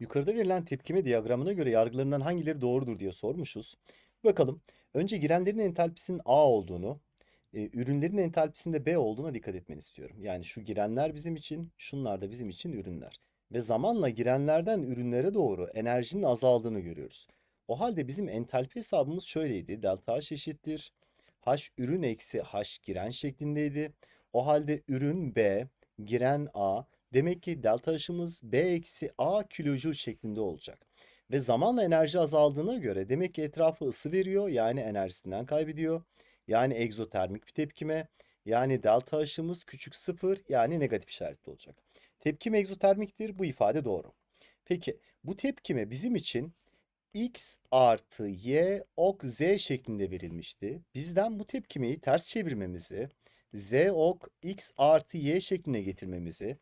Yukarıda verilen tepkime diyagramına göre yargılarından hangileri doğrudur diye sormuşuz. Bakalım. Önce girenlerin entalpisinin A olduğunu, e, ürünlerin entalpisinde B olduğuna dikkat etmeni istiyorum. Yani şu girenler bizim için, şunlar da bizim için ürünler. Ve zamanla girenlerden ürünlere doğru enerjinin azaldığını görüyoruz. O halde bizim entalpi hesabımız şöyleydi. Delta H eşittir. H ürün eksi H giren şeklindeydi. O halde ürün B, giren A Demek ki delta H'ımız B eksi A kilojoule şeklinde olacak. Ve zamanla enerji azaldığına göre demek ki etrafı ısı veriyor yani enerjisinden kaybediyor. Yani egzotermik bir tepkime yani delta H'ımız küçük sıfır yani negatif işaretli olacak. Tepkim egzotermiktir bu ifade doğru. Peki bu tepkime bizim için x artı y ok z şeklinde verilmişti. Bizden bu tepkimeyi ters çevirmemizi z ok x artı y şeklinde getirmemizi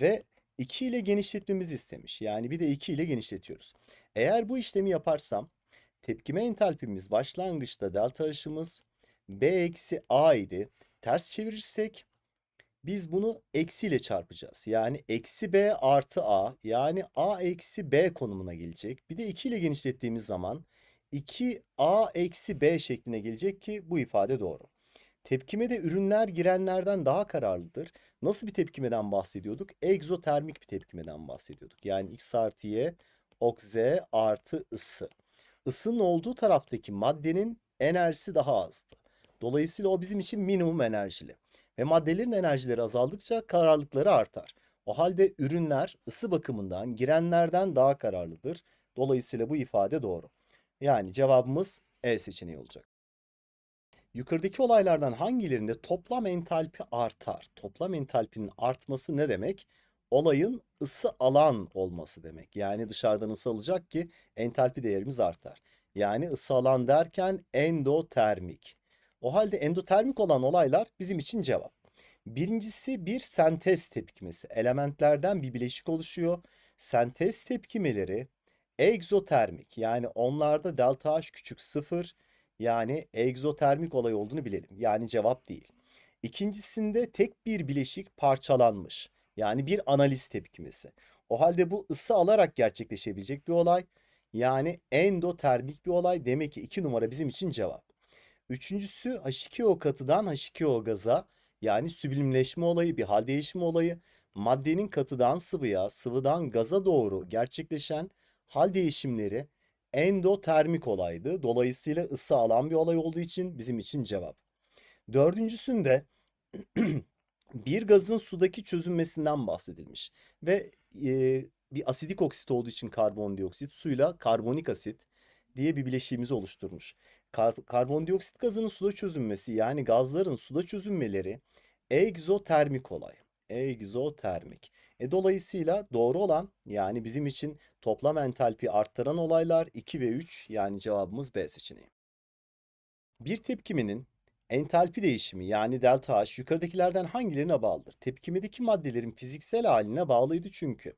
ve 2 ile genişletmemizi istemiş. Yani bir de 2 ile genişletiyoruz. Eğer bu işlemi yaparsam tepkime entalpimiz başlangıçta delta aşımız B eksi A idi. Ters çevirirsek biz bunu eksi ile çarpacağız. Yani eksi B artı A yani A eksi B konumuna gelecek. Bir de 2 ile genişlettiğimiz zaman 2A eksi B şekline gelecek ki bu ifade doğru. Tepkime de ürünler girenlerden daha kararlıdır. Nasıl bir tepkimeden bahsediyorduk? Egzotermik bir tepkimeden bahsediyorduk. Yani X artı Y, ox artı ısı. Isının olduğu taraftaki maddenin enerjisi daha azdı. Dolayısıyla o bizim için minimum enerjili. Ve maddelerin enerjileri azaldıkça kararlılıkları artar. O halde ürünler ısı bakımından girenlerden daha kararlıdır. Dolayısıyla bu ifade doğru. Yani cevabımız E seçeneği olacak. Yukarıdaki olaylardan hangilerinde toplam entalpi artar? Toplam entalpinin artması ne demek? Olayın ısı alan olması demek. Yani dışarıdan ısı alacak ki entalpi değerimiz artar. Yani ısı alan derken endotermik. O halde endotermik olan olaylar bizim için cevap. Birincisi bir sentez tepkimesi. Elementlerden bir bileşik oluşuyor. Sentez tepkimeleri egzotermik yani onlarda delta H küçük sıfır yani egzotermik olay olduğunu bilelim. Yani cevap değil. İkincisinde tek bir bileşik parçalanmış. Yani bir analiz tepkimesi. O halde bu ısı alarak gerçekleşebilecek bir olay. Yani endotermik bir olay. Demek ki 2 numara bizim için cevap. Üçüncüsü H2O katıdan H2O gaza yani süblimleşme olayı, bir hal değişimi olayı. Maddenin katıdan sıvıya, sıvıdan gaza doğru gerçekleşen hal değişimleri endotermik olaydı. Dolayısıyla ısı alan bir olay olduğu için bizim için cevap. Dördüncüsünde bir gazın sudaki çözünmesinden bahsedilmiş ve e, bir asidik oksit olduğu için karbondioksit suyla karbonik asit diye bir bileşiğimizi oluşturmuş. Kar karbondioksit gazının suda çözünmesi yani gazların suda çözünmeleri egzotermik olay egzotermik. E dolayısıyla doğru olan yani bizim için toplam entalpi arttıran olaylar 2 ve 3 yani cevabımız B seçeneği. Bir tepkiminin entalpi değişimi yani delta H yukarıdakilerden hangilerine bağlıdır? Tepkimedeki maddelerin fiziksel haline bağlıydı çünkü.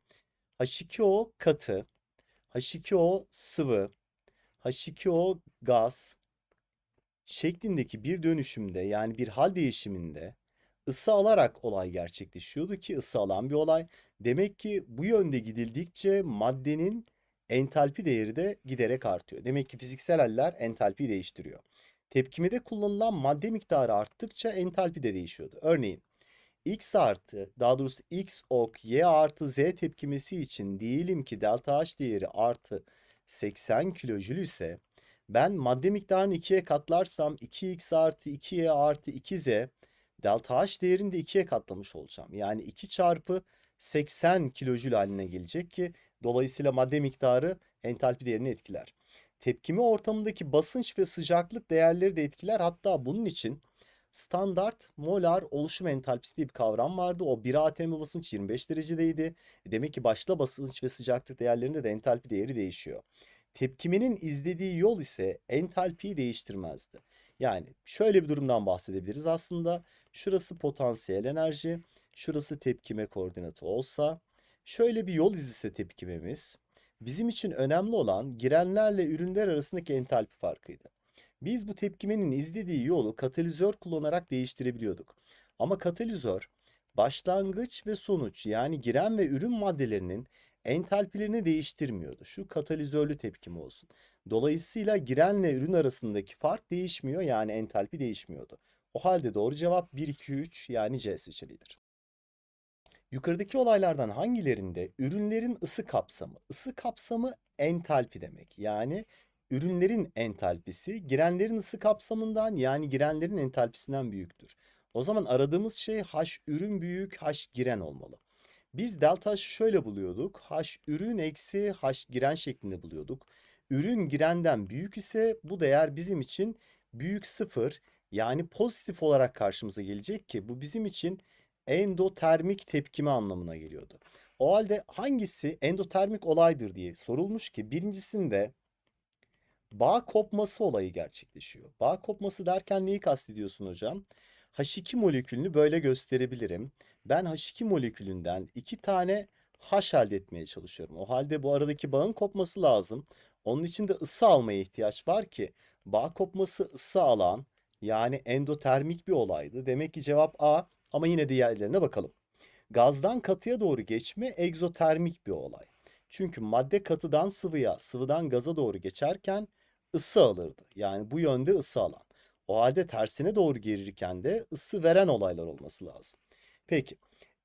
H2O katı, H2O sıvı, H2O gaz şeklindeki bir dönüşümde yani bir hal değişiminde ısı alarak olay gerçekleşiyordu ki ısı alan bir olay. Demek ki bu yönde gidildikçe maddenin entalpi değeri de giderek artıyor. Demek ki fiziksel haller entalpi değiştiriyor. Tepkimede kullanılan madde miktarı arttıkça entalpi de değişiyordu. Örneğin x artı daha doğrusu x ok y artı z tepkimesi için diyelim ki delta h değeri artı 80 kilojül ise ben madde miktarını 2'ye katlarsam 2x artı 2y artı 2z delta H değerini de 2'ye katlamış olacağım. Yani 2 çarpı 80 kilojül haline gelecek ki dolayısıyla madde miktarı entalpi değerini etkiler. Tepkimi ortamındaki basınç ve sıcaklık değerleri de etkiler. Hatta bunun için standart molar oluşum entalpisi diye bir kavram vardı. O 1 atm basınç 25 derecedeydi. E, demek ki başta basınç ve sıcaklık değerlerinde de entalpi değeri değişiyor. Tepkiminin izlediği yol ise entalpiyi değiştirmezdi. Yani şöyle bir durumdan bahsedebiliriz aslında. Şurası potansiyel enerji. Şurası tepkime koordinatı olsa. Şöyle bir yol izlese tepkimemiz. Bizim için önemli olan girenlerle ürünler arasındaki entalpi farkıydı. Biz bu tepkimenin izlediği yolu katalizör kullanarak değiştirebiliyorduk. Ama katalizör başlangıç ve sonuç yani giren ve ürün maddelerinin entalpilerini değiştirmiyordu. Şu katalizörlü tepkime olsun. Dolayısıyla girenle ürün arasındaki fark değişmiyor yani entalpi değişmiyordu. O halde doğru cevap 1, 2, 3 yani C seçeneğidir. Yukarıdaki olaylardan hangilerinde ürünlerin ısı kapsamı, ısı kapsamı entalpi demek. Yani ürünlerin entalpisi girenlerin ısı kapsamından yani girenlerin entalpisinden büyüktür. O zaman aradığımız şey H ürün büyük H giren olmalı. Biz delta H şöyle buluyorduk. H ürün eksi H giren şeklinde buluyorduk. Ürün girenden büyük ise bu değer bizim için büyük sıfır yani pozitif olarak karşımıza gelecek ki bu bizim için endotermik tepkime anlamına geliyordu. O halde hangisi endotermik olaydır diye sorulmuş ki birincisinde bağ kopması olayı gerçekleşiyor. Bağ kopması derken neyi kastediyorsun hocam? H2 molekülünü böyle gösterebilirim. Ben H2 molekülünden iki tane H elde etmeye çalışıyorum. O halde bu aradaki bağın kopması lazım. Onun için de ısı almaya ihtiyaç var ki bağ kopması ısı alan yani endotermik bir olaydı. Demek ki cevap A ama yine diğerlerine bakalım. Gazdan katıya doğru geçme egzotermik bir olay. Çünkü madde katıdan sıvıya, sıvıdan gaza doğru geçerken ısı alırdı. Yani bu yönde ısı alan. O halde tersine doğru gerilirken de ısı veren olaylar olması lazım. Peki.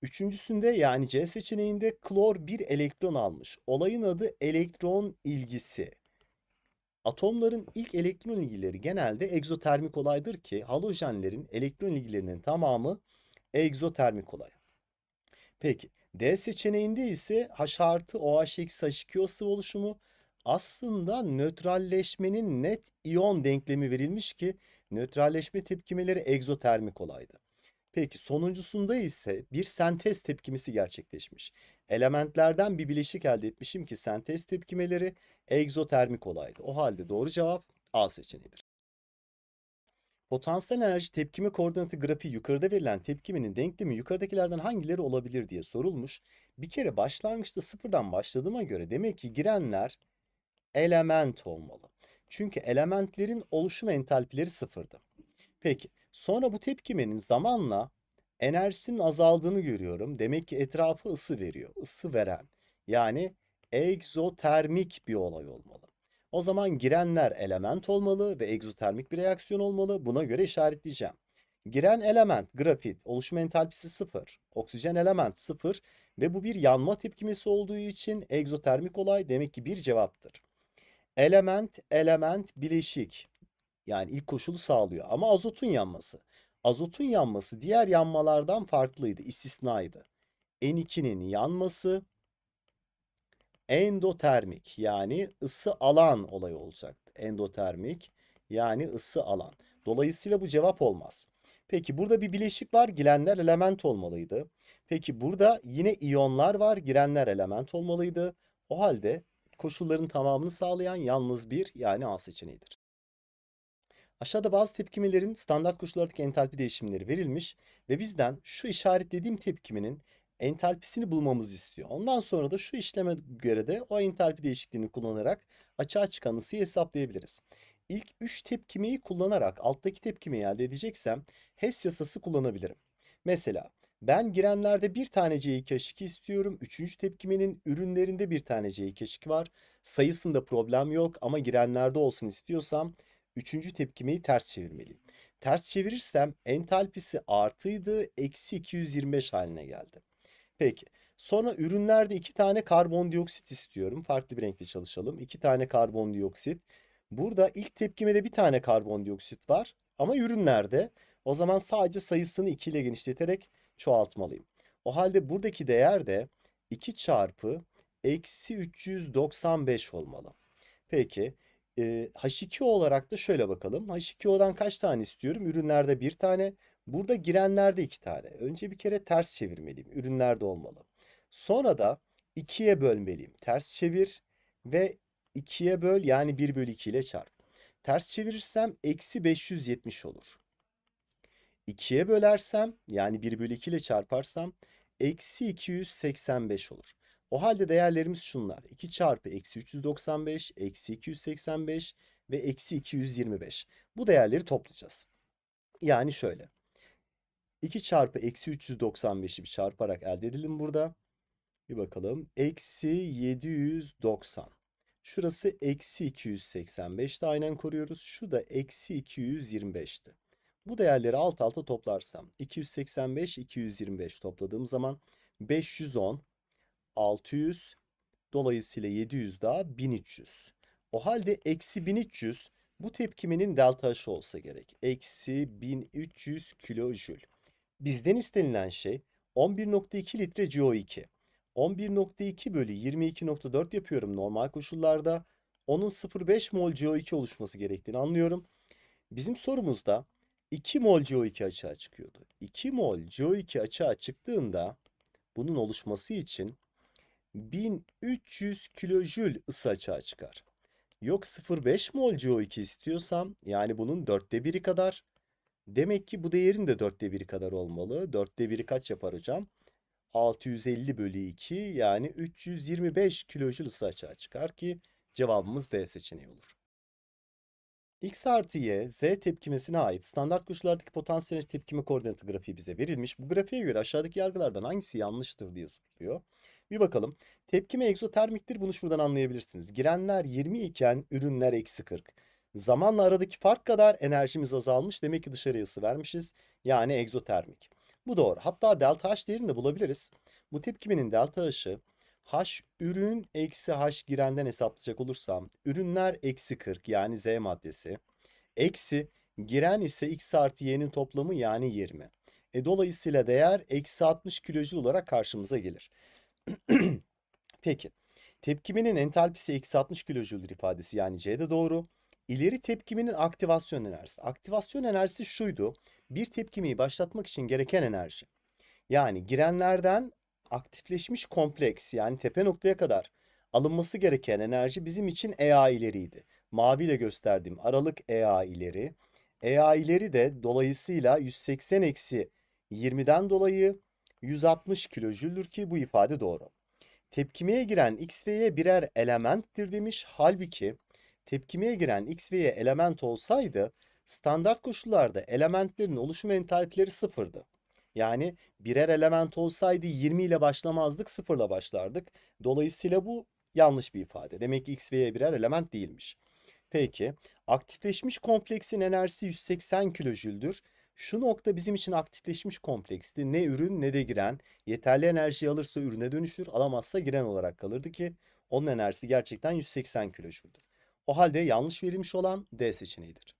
Üçüncüsünde yani C seçeneğinde klor bir elektron almış. Olayın adı elektron ilgisi. Atomların ilk elektron ilgileri genelde egzotermik olaydır ki halojenlerin elektron ilgilerinin tamamı egzotermik olay. Peki D seçeneğinde ise H artı OH eksi H2O sıvı oluşumu aslında nötralleşmenin net iyon denklemi verilmiş ki nötralleşme tepkimeleri egzotermik olaydı. Peki sonuncusunda ise bir sentez tepkimesi gerçekleşmiş. Elementlerden bir bileşik elde etmişim ki sentez tepkimeleri egzotermik olaydı. O halde doğru cevap A seçeneğidir. Potansiyel enerji tepkimi koordinatı grafiği yukarıda verilen tepkimenin denklemi yukarıdakilerden hangileri olabilir diye sorulmuş. Bir kere başlangıçta sıfırdan başladığıma göre demek ki girenler element olmalı. Çünkü elementlerin oluşum entalpileri sıfırdı. Peki Sonra bu tepkimenin zamanla enerjisinin azaldığını görüyorum. Demek ki etrafı ısı veriyor. Isı veren. Yani egzotermik bir olay olmalı. O zaman girenler element olmalı ve egzotermik bir reaksiyon olmalı. Buna göre işaretleyeceğim. Giren element grafit, oluşum entalpisi sıfır. oksijen element sıfır. ve bu bir yanma tepkimesi olduğu için egzotermik olay demek ki bir cevaptır. Element, element, bileşik. Yani ilk koşulu sağlıyor. Ama azotun yanması. Azotun yanması diğer yanmalardan farklıydı, istisnaydı. N2'nin yanması endotermik yani ısı alan olay olacaktı. Endotermik yani ısı alan. Dolayısıyla bu cevap olmaz. Peki burada bir bileşik var. Girenler element olmalıydı. Peki burada yine iyonlar var. Girenler element olmalıydı. O halde koşulların tamamını sağlayan yalnız bir yani A seçeneğidir. Aşağıda bazı tepkimelerin standart koşullardaki entalpi değişimleri verilmiş ve bizden şu işaretlediğim tepkiminin entalpisini bulmamızı istiyor. Ondan sonra da şu işleme göre de o entalpi değişikliğini kullanarak açığa çıkan ısıyı hesaplayabiliriz. İlk 3 tepkimeyi kullanarak alttaki tepkimeyi elde edeceksem HES yasası kullanabilirim. Mesela ben girenlerde bir tane C2 h istiyorum. Üçüncü tepkimenin ürünlerinde bir tane C2 h var. Sayısında problem yok ama girenlerde olsun istiyorsam Üçüncü tepkimeyi ters çevirmeliyim. Ters çevirirsem entalpisi artıydı. Eksi 225 haline geldi. Peki. Sonra ürünlerde iki tane karbondioksit istiyorum. Farklı bir renkle çalışalım. İki tane karbondioksit. Burada ilk tepkimede bir tane karbondioksit var. Ama ürünlerde o zaman sadece sayısını 2 ile genişleterek çoğaltmalıyım. O halde buradaki değer de 2 çarpı eksi 395 olmalı. Peki e, H2O olarak da şöyle bakalım. H2O'dan kaç tane istiyorum? Ürünlerde bir tane. Burada girenlerde iki tane. Önce bir kere ters çevirmeliyim. Ürünlerde olmalı. Sonra da ikiye bölmeliyim. Ters çevir ve ikiye böl yani 1 bölü 2 ile çarp. Ters çevirirsem eksi 570 olur. İkiye bölersem yani 1 bölü 2 ile çarparsam eksi 285 olur. O halde değerlerimiz şunlar. 2 çarpı eksi 395, eksi 285 ve eksi 225. Bu değerleri toplayacağız. Yani şöyle. 2 çarpı eksi 395'i bir çarparak elde edelim burada. Bir bakalım. Eksi 790. Şurası eksi 285'te aynen koruyoruz. Şu da eksi 225'ti. Bu değerleri alt alta toplarsam 285, 225 topladığım zaman 510 600. Dolayısıyla 700 daha 1300. O halde eksi 1300 bu tepkimenin delta H olsa gerek. Eksi 1300 kilojül. Bizden istenilen şey 11.2 litre CO2. 11.2 bölü 22.4 yapıyorum normal koşullarda. Onun 0.5 mol CO2 oluşması gerektiğini anlıyorum. Bizim sorumuzda 2 mol CO2 açığa çıkıyordu. 2 mol CO2 açığa çıktığında bunun oluşması için 1300 kilojül ısı açığa çıkar. Yok 0,5 mol CO2 istiyorsam yani bunun dörtte biri kadar. Demek ki bu değerin de dörtte biri kadar olmalı. Dörtte biri kaç yapar hocam? 650 bölü 2 yani 325 kilojül ısı açığa çıkar ki cevabımız D seçeneği olur. X artı Y, Z tepkimesine ait standart koşullardaki potansiyel tepkime koordinatı grafiği bize verilmiş. Bu grafiğe göre aşağıdaki yargılardan hangisi yanlıştır diye soruluyor. Bir bakalım. Tepkime egzotermiktir. Bunu şuradan anlayabilirsiniz. Girenler 20 iken ürünler eksi 40. Zamanla aradaki fark kadar enerjimiz azalmış. Demek ki dışarıya ısı vermişiz. Yani egzotermik. Bu doğru. Hatta delta H değerini de bulabiliriz. Bu tepkimenin delta H'ı H ürün eksi H girenden hesaplayacak olursam ürünler eksi 40 yani Z maddesi. Eksi giren ise X artı Y'nin toplamı yani 20. E, dolayısıyla değer eksi 60 kilojul olarak karşımıza gelir. Peki tepkiminin entalpisi eksi 60 kilojuldur ifadesi yani C'de doğru. İleri tepkiminin aktivasyon enerjisi. Aktivasyon enerjisi şuydu. Bir tepkimeyi başlatmak için gereken enerji. Yani girenlerden aktifleşmiş kompleks yani tepe noktaya kadar alınması gereken enerji bizim için EA ileriydi. Mavi ile gösterdiğim aralık EA ileri. EA ileri de dolayısıyla 180 eksi 20'den dolayı 160 kilojüldür ki bu ifade doğru. Tepkimeye giren X ve Y birer elementtir demiş. Halbuki tepkimeye giren X ve Y element olsaydı standart koşullarda elementlerin oluşum entalpileri sıfırdı. Yani birer element olsaydı 20 ile başlamazdık sıfırla başlardık. Dolayısıyla bu yanlış bir ifade. Demek ki x ve y birer element değilmiş. Peki aktifleşmiş kompleksin enerjisi 180 kilojüldür. Şu nokta bizim için aktifleşmiş kompleksti. Ne ürün ne de giren. Yeterli enerji alırsa ürüne dönüşür, alamazsa giren olarak kalırdı ki onun enerjisi gerçekten 180 kilojüldür. O halde yanlış verilmiş olan D seçeneğidir.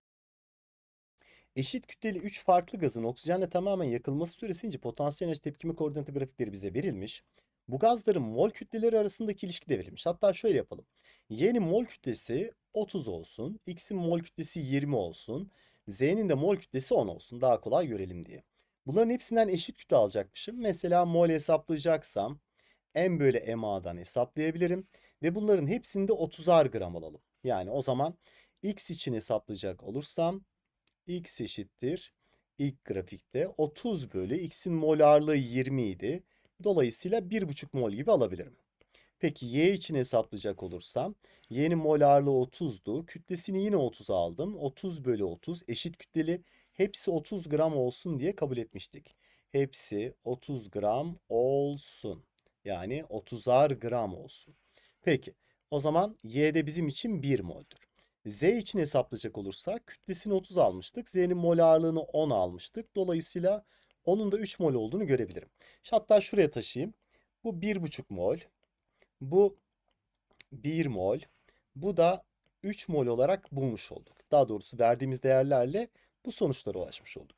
Eşit kütleli 3 farklı gazın oksijenle tamamen yakılması süresince potansiyel enerji tepkimi koordinatı grafikleri bize verilmiş. Bu gazların mol kütleleri arasındaki ilişki de verilmiş. Hatta şöyle yapalım. Y'nin mol kütlesi 30 olsun, X'in mol kütlesi 20 olsun, Z'nin de mol kütlesi 10 olsun. Daha kolay görelim diye. Bunların hepsinden eşit kütle alacakmışım. Mesela mol hesaplayacaksam M bölü MA'dan hesaplayabilirim. Ve bunların hepsinde 30'ar gram alalım. Yani o zaman X için hesaplayacak olursam x eşittir ilk grafikte 30 bölü x'in molarlığı 20 idi. Dolayısıyla 1,5 mol gibi alabilirim. Peki y için hesaplayacak olursam y'nin molarlığı 30'du. Kütlesini yine 30 aldım. 30 bölü 30 eşit kütleli. Hepsi 30 gram olsun diye kabul etmiştik. Hepsi 30 gram olsun. Yani 30'ar gram olsun. Peki o zaman y de bizim için 1 moldür. Z için hesaplayacak olursak kütlesini 30 almıştık. Z'nin mol ağırlığını 10 almıştık. Dolayısıyla onun da 3 mol olduğunu görebilirim. Hatta şuraya taşıyayım. Bu 1,5 mol. Bu 1 mol. Bu da 3 mol olarak bulmuş olduk. Daha doğrusu verdiğimiz değerlerle bu sonuçlara ulaşmış olduk.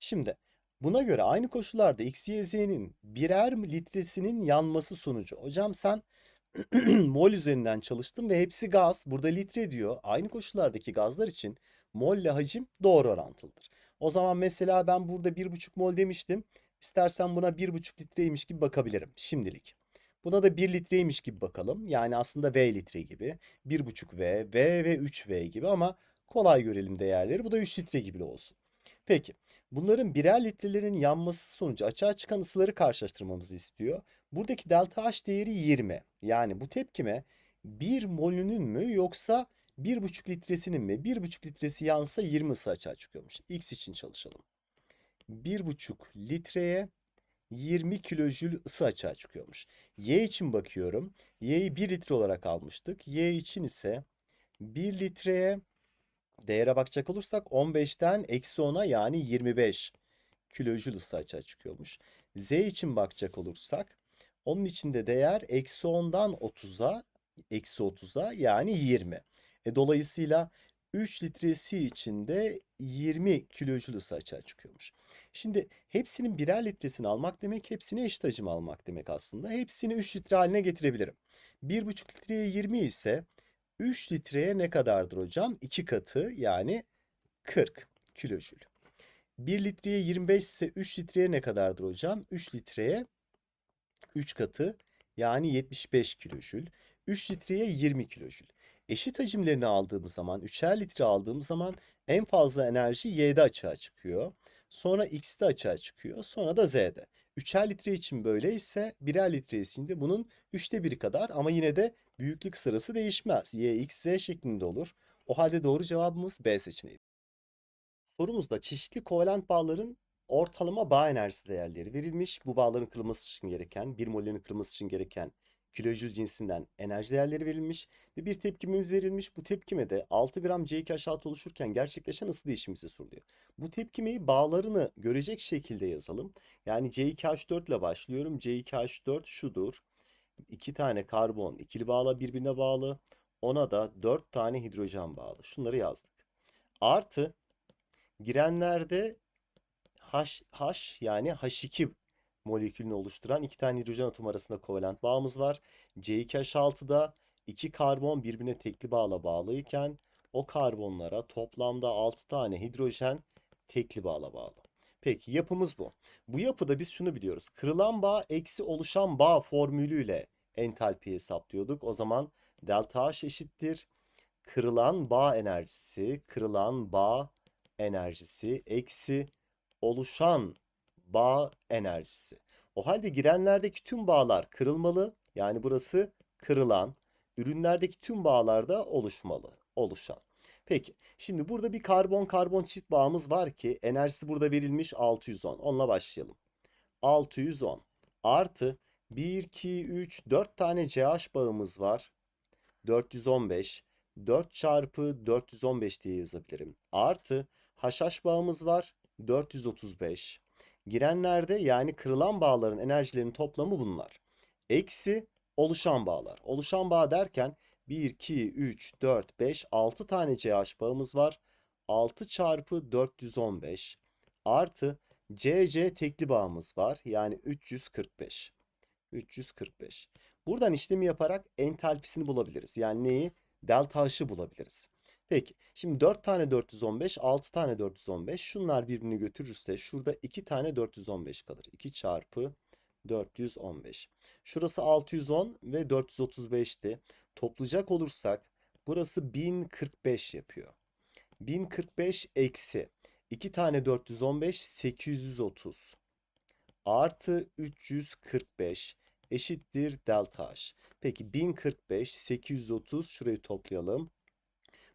Şimdi buna göre aynı koşullarda X, Y, Z'nin birer litresinin yanması sonucu. Hocam sen mol üzerinden çalıştım ve hepsi gaz. Burada litre diyor. Aynı koşullardaki gazlar için mol ile hacim doğru orantılıdır. O zaman mesela ben burada 1,5 mol demiştim. İstersen buna 1,5 litreymiş gibi bakabilirim şimdilik. Buna da 1 litreymiş gibi bakalım. Yani aslında V litre gibi. 1,5 V, V ve 3 V gibi ama kolay görelim değerleri. Bu da 3 litre gibi olsun. Peki bunların birer litrelerin yanması sonucu açığa çıkan ısıları karşılaştırmamızı istiyor. Buradaki delta H değeri 20. Yani bu tepkime 1 molünün mü yoksa 1,5 litresinin mi? 1,5 litresi yansa 20 ısı açığa çıkıyormuş. X için çalışalım. 1,5 litreye 20 kilojül ısı açığa çıkıyormuş. Y için bakıyorum. Y'yi 1 litre olarak almıştık. Y için ise 1 litreye değere bakacak olursak 15'ten eksi 10'a yani 25 kilojoule ısı açığa çıkıyormuş. Z için bakacak olursak onun içinde değer eksi 10'dan 30'a eksi 30'a yani 20. E, dolayısıyla 3 litresi içinde 20 kilojoule ısı açığa çıkıyormuş. Şimdi hepsinin birer litresini almak demek hepsini eşit hacim almak demek aslında. Hepsini 3 litre haline getirebilirim. 1,5 litreye 20 ise 3 litreye ne kadardır hocam? 2 katı yani 40 kilojül. 1 litreye 25 ise 3 litreye ne kadardır hocam? 3 litreye 3 katı yani 75 kilojül. 3 litreye 20 kilojül. Eşit hacimlerini aldığımız zaman, 3'er litre aldığımız zaman en fazla enerji Y'de açığa çıkıyor. Sonra X'de açığa çıkıyor. Sonra da Z'de. 3'er litre için böyleyse 1'er litre için de bunun 3'te 1'i kadar ama yine de büyüklük sırası değişmez. Y, X, Z şeklinde olur. O halde doğru cevabımız B seçeneği. Sorumuzda çeşitli kovalent bağların ortalama bağ enerjisi değerleri verilmiş. Bu bağların kırılması için gereken, bir mollerin kırılması için gereken kilojül cinsinden enerji değerleri verilmiş ve bir tepkimimiz verilmiş. Bu tepkime de 6 gram C2 aşağıtı oluşurken gerçekleşen ısı değişimi bize soruluyor. Bu tepkimeyi bağlarını görecek şekilde yazalım. Yani C2H4 ile başlıyorum. C2H4 şudur. 2 tane karbon ikili bağla birbirine bağlı. Ona da 4 tane hidrojen bağlı. Şunları yazdık. Artı girenlerde H, H yani H2 molekülünü oluşturan iki tane hidrojen atom arasında kovalent bağımız var. C2H6'da iki karbon birbirine tekli bağla bağlıyken o karbonlara toplamda 6 tane hidrojen tekli bağla bağlı. Peki yapımız bu. Bu yapıda biz şunu biliyoruz. Kırılan bağ eksi oluşan bağ formülüyle entalpi hesaplıyorduk. O zaman delta H eşittir. Kırılan bağ enerjisi, kırılan bağ enerjisi eksi oluşan bağ enerjisi. O halde girenlerdeki tüm bağlar kırılmalı. Yani burası kırılan. Ürünlerdeki tüm bağlarda oluşmalı, oluşan. Peki şimdi burada bir karbon karbon çift bağımız var ki enerjisi burada verilmiş 610. Onunla başlayalım. 610 artı 1, 2, 3, 4 tane CH bağımız var. 415. 4 çarpı 415 diye yazabilirim. Artı haşhaş bağımız var. 435. Girenlerde yani kırılan bağların enerjilerinin toplamı bunlar. Eksi oluşan bağlar. Oluşan bağ derken 1, 2, 3, 4, 5, 6 tane C bağımız var. 6 çarpı 415 artı CC tekli bağımız var. Yani 345. 345. Buradan işlemi yaparak entalpisini bulabiliriz. Yani neyi? Delta H'ı bulabiliriz. Peki şimdi 4 tane 415, 6 tane 415. Şunlar birbirini götürürse şurada 2 tane 415 kalır. 2 çarpı 415. Şurası 610 ve 435'ti toplayacak olursak burası 1045 yapıyor. 1045 eksi 2 tane 415 830 artı 345 eşittir delta h. Peki 1045 830 şurayı toplayalım.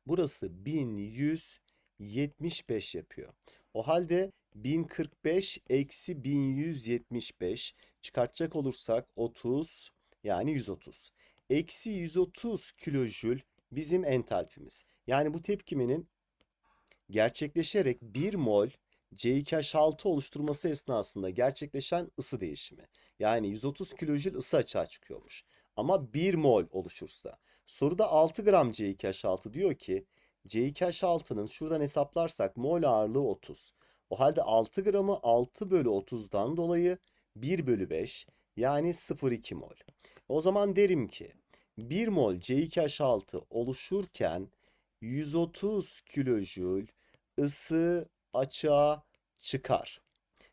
Burası 1175 yapıyor. O halde 1045 eksi 1175 çıkartacak olursak 30 yani 130 eksi 130 kilojül bizim entalpimiz. Yani bu tepkimenin gerçekleşerek 1 mol C2H6 oluşturması esnasında gerçekleşen ısı değişimi. Yani 130 kilojül ısı açığa çıkıyormuş. Ama 1 mol oluşursa. Soruda 6 gram C2H6 diyor ki C2H6'nın şuradan hesaplarsak mol ağırlığı 30. O halde 6 gramı 6 bölü 30'dan dolayı 1 bölü 5 yani 0,2 mol. O zaman derim ki 1 mol C2H6 oluşurken 130 kilojül ısı açığa çıkar.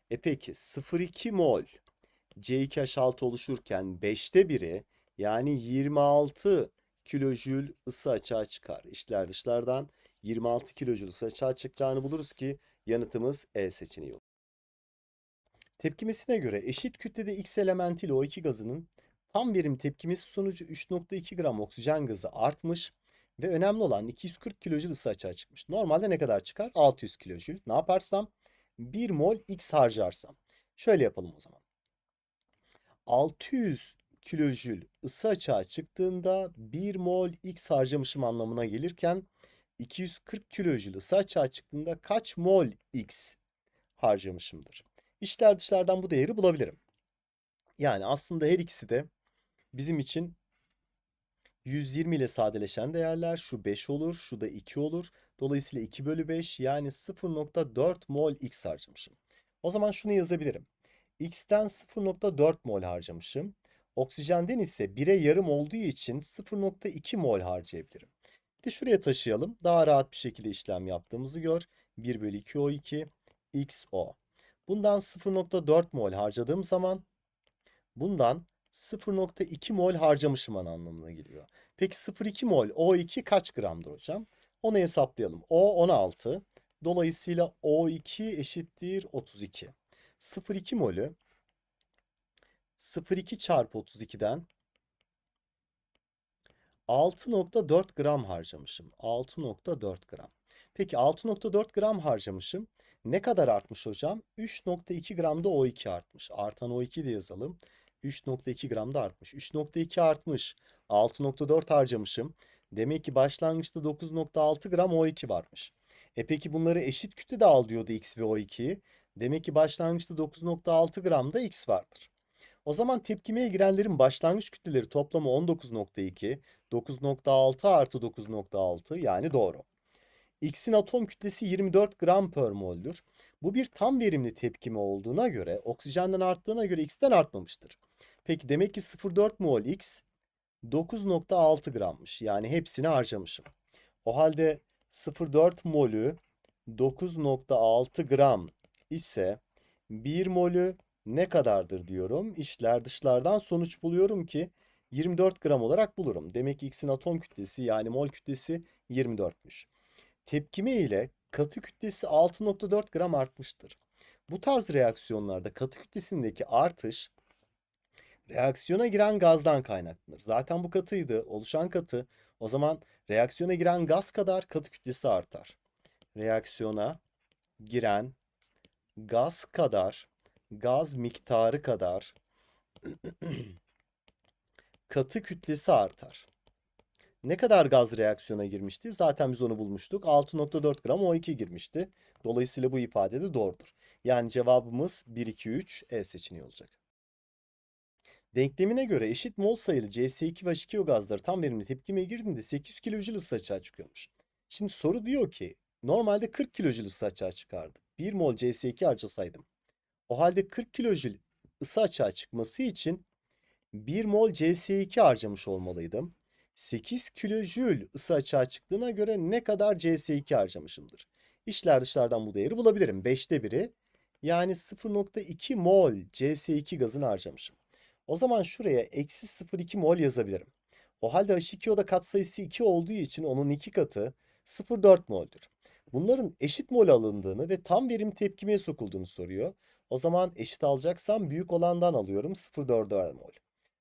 E peki 0,2 mol C2H6 oluşurken 5'te 1'i yani 26 kilojül ısı açığa çıkar. İçler dışlardan 26 kilojül ısı açığa çıkacağını buluruz ki yanıtımız E seçeneği olur. Tepkimesine göre eşit kütlede X elementiyle O2 gazının Tam verim tepkimesi sonucu 3.2 gram oksijen gazı artmış ve önemli olan 240 kilojül ısı açığa çıkmış. Normalde ne kadar çıkar? 600 kilojül. Ne yaparsam? 1 mol X harcarsam. Şöyle yapalım o zaman. 600 kilojül ısı açığa çıktığında 1 mol X harcamışım anlamına gelirken 240 kilojül ısı açığa çıktığında kaç mol X harcamışımdır? İçler dışlardan bu değeri bulabilirim. Yani aslında her ikisi de bizim için 120 ile sadeleşen değerler şu 5 olur, şu da 2 olur. Dolayısıyla 2 bölü 5 yani 0.4 mol x harcamışım. O zaman şunu yazabilirim. X'ten 0.4 mol harcamışım. Oksijenden ise 1'e yarım olduğu için 0.2 mol harcayabilirim. Bir de şuraya taşıyalım. Daha rahat bir şekilde işlem yaptığımızı gör. 1 bölü 2 O2 o. Bundan 0.4 mol harcadığım zaman bundan 0.2 mol harcamışım an anlamına geliyor. Peki 0.2 mol O2 kaç gramdır hocam? Onu hesaplayalım. O 16. Dolayısıyla O2 eşittir 32. 0.2 molü 0.2 çarpı 32'den 6.4 gram harcamışım. 6.4 gram. Peki 6.4 gram harcamışım. Ne kadar artmış hocam? 3.2 gramda O2 artmış. Artan O2 de yazalım. 3.2 gram da artmış. 3.2 artmış. 6.4 harcamışım. Demek ki başlangıçta 9.6 gram O2 varmış. E peki bunları eşit kütlede al diyordu X ve O2'yi. Demek ki başlangıçta 9.6 gram da X vardır. O zaman tepkimeye girenlerin başlangıç kütleleri toplamı 19.2, 9.6 artı 9.6 yani doğru. X'in atom kütlesi 24 gram per mol'dür. Bu bir tam verimli tepkime olduğuna göre, oksijenden arttığına göre X'ten artmamıştır. Peki demek ki 0.4 mol X 9.6 grammış. Yani hepsini harcamışım. O halde 0.4 molü 9.6 gram ise 1 molü ne kadardır diyorum. İşler dışlardan sonuç buluyorum ki 24 gram olarak bulurum. Demek ki X'in atom kütlesi yani mol kütlesi 24'müş. Tepkime ile katı kütlesi 6.4 gram artmıştır. Bu tarz reaksiyonlarda katı kütlesindeki artış reaksiyona giren gazdan kaynaklanır. Zaten bu katıydı. Oluşan katı o zaman reaksiyona giren gaz kadar katı kütlesi artar. Reaksiyona giren gaz kadar gaz miktarı kadar katı kütlesi artar. Ne kadar gaz reaksiyona girmişti? Zaten biz onu bulmuştuk. 6.4 gram O2 girmişti. Dolayısıyla bu ifade de doğrudur. Yani cevabımız 1, 2, 3 E seçeneği olacak. Denklemine göre eşit mol sayılı CS2 ve H2O gazları tam verimli tepkimeye girdiğinde 8 kilojül ısı açığa çıkıyormuş. Şimdi soru diyor ki normalde 40 kilojül ısı açığa çıkardı. 1 mol CS2 harcasaydım. O halde 40 kilojül ısı açığa çıkması için 1 mol CS2 harcamış olmalıydım. 8 kilojül ısı açığa çıktığına göre ne kadar CS2 harcamışımdır? İşler dışlardan bu değeri bulabilirim. 5'te biri yani 0.2 mol CS2 gazını harcamışım. O zaman şuraya eksi 0,2 mol yazabilirim. O halde H2O'da katsayısı 2 olduğu için onun 2 katı 0,4 moldür. Bunların eşit mol alındığını ve tam verim tepkimeye sokulduğunu soruyor. O zaman eşit alacaksam büyük olandan alıyorum 0,4'er mol.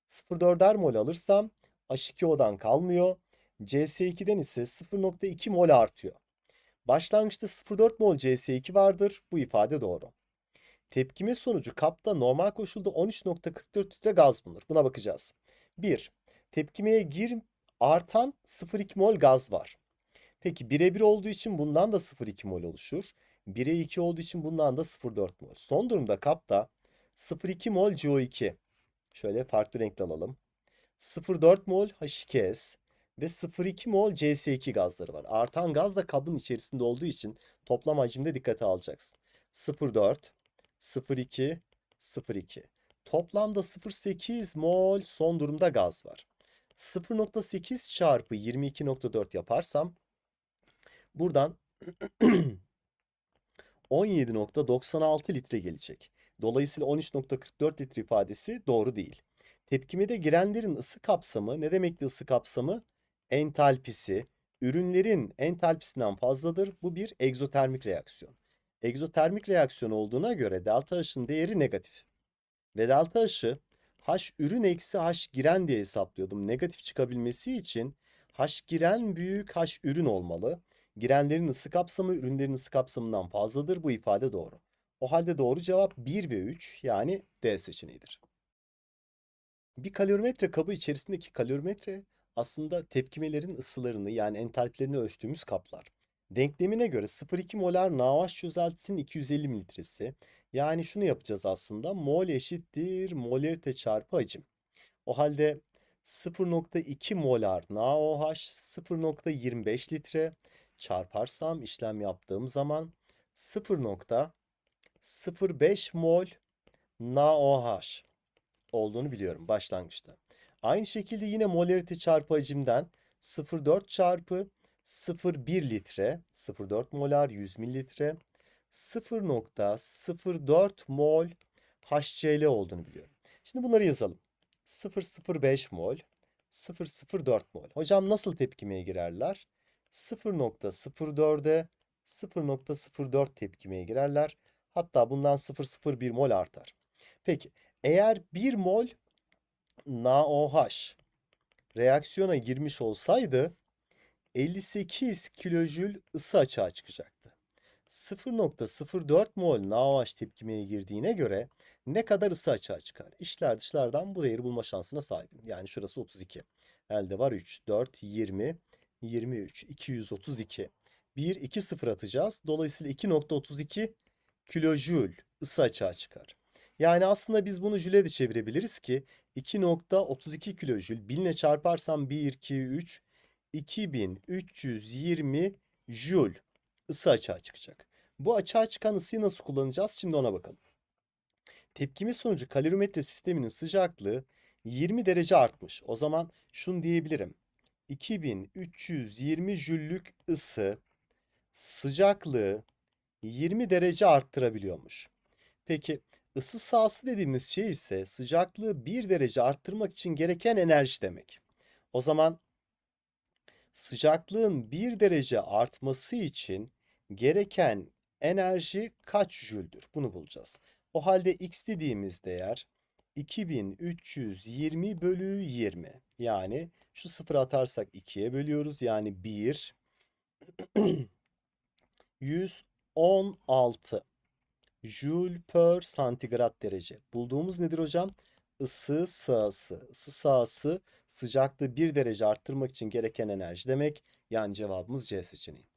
0,4'er mol alırsam H2O'dan kalmıyor. CS2'den ise 0,2 mol artıyor. Başlangıçta 0,4 mol CS2 vardır. Bu ifade doğru. Tepkime sonucu kapta normal koşulda 13.44 litre gaz bulunur. Buna bakacağız. 1. Tepkimeye gir artan 0,2 mol gaz var. Peki 1'e 1 olduğu için bundan da 0,2 mol oluşur. 1'e 2 olduğu için bundan da 0,4 mol. Son durumda kapta 0,2 mol CO2. Şöyle farklı renkli alalım. 0,4 mol H2S ve 0,2 mol CS2 gazları var. Artan gaz da kabın içerisinde olduğu için toplam hacimde dikkate alacaksın. 0,4 0,2, 0,2. Toplamda 0,8 mol son durumda gaz var. 0,8 çarpı 22,4 yaparsam buradan 17,96 litre gelecek. Dolayısıyla 13,44 litre ifadesi doğru değil. Tepkimede girenlerin ısı kapsamı ne demekti ısı kapsamı? Entalpisi, ürünlerin entalpisinden fazladır. Bu bir egzotermik reaksiyon egzotermik reaksiyon olduğuna göre delta H'ın değeri negatif. Ve delta H'ı H ürün eksi H giren diye hesaplıyordum. Negatif çıkabilmesi için H giren büyük H ürün olmalı. Girenlerin ısı kapsamı ürünlerin ısı kapsamından fazladır. Bu ifade doğru. O halde doğru cevap 1 ve 3 yani D seçeneğidir. Bir kalorimetre kabı içerisindeki kalorimetre aslında tepkimelerin ısılarını yani entalpilerini ölçtüğümüz kaplar. Denklemine göre 0,2 molar NaOH çözeltisinin 250 mililitresi. Yani şunu yapacağız aslında. Mol eşittir molarite çarpı hacim. O halde 0.2 molar NaOH 0.25 litre çarparsam işlem yaptığım zaman 0.05 mol NaOH olduğunu biliyorum başlangıçta. Aynı şekilde yine molarite çarpı hacimden 0.4 çarpı 0,1 litre, 0,4 molar 100 mililitre, 0,04 mol HCl olduğunu biliyorum. Şimdi bunları yazalım. 0,05 mol, 0,04 mol. Hocam nasıl tepkimeye girerler? 0,04'e 0,04 tepkimeye girerler. Hatta bundan 0,01 mol artar. Peki eğer 1 mol NaOH reaksiyona girmiş olsaydı 58 kilojül ısı açığa çıkacaktı. 0.04 mol NaOH tepkimeye girdiğine göre ne kadar ısı açığa çıkar? İşler dışlardan bu değeri bulma şansına sahibim. Yani şurası 32. Elde var 3, 4, 20, 23, 232. 1, 2 0 atacağız. Dolayısıyla 2.32 kilojül ısı açığa çıkar. Yani aslında biz bunu jüle de çevirebiliriz ki 2.32 kilojül biline çarparsam 1, 2, 3, 2320 jül ısı açığa çıkacak. Bu açığa çıkan ısıyı nasıl kullanacağız? Şimdi ona bakalım. Tepkimi sonucu kalorimetre sisteminin sıcaklığı 20 derece artmış. O zaman şunu diyebilirim. 2320 jüllük ısı sıcaklığı 20 derece arttırabiliyormuş. Peki ısı sahası dediğimiz şey ise sıcaklığı 1 derece arttırmak için gereken enerji demek. O zaman sıcaklığın 1 derece artması için gereken enerji kaç jüldür? Bunu bulacağız. O halde x dediğimiz değer 2320 bölü 20. Yani şu sıfır atarsak 2'ye bölüyoruz. Yani 1. 116 jül per santigrat derece. Bulduğumuz nedir hocam? ısı sahası. Isı sahası sıcaklığı 1 derece arttırmak için gereken enerji demek. Yani cevabımız C seçeneği.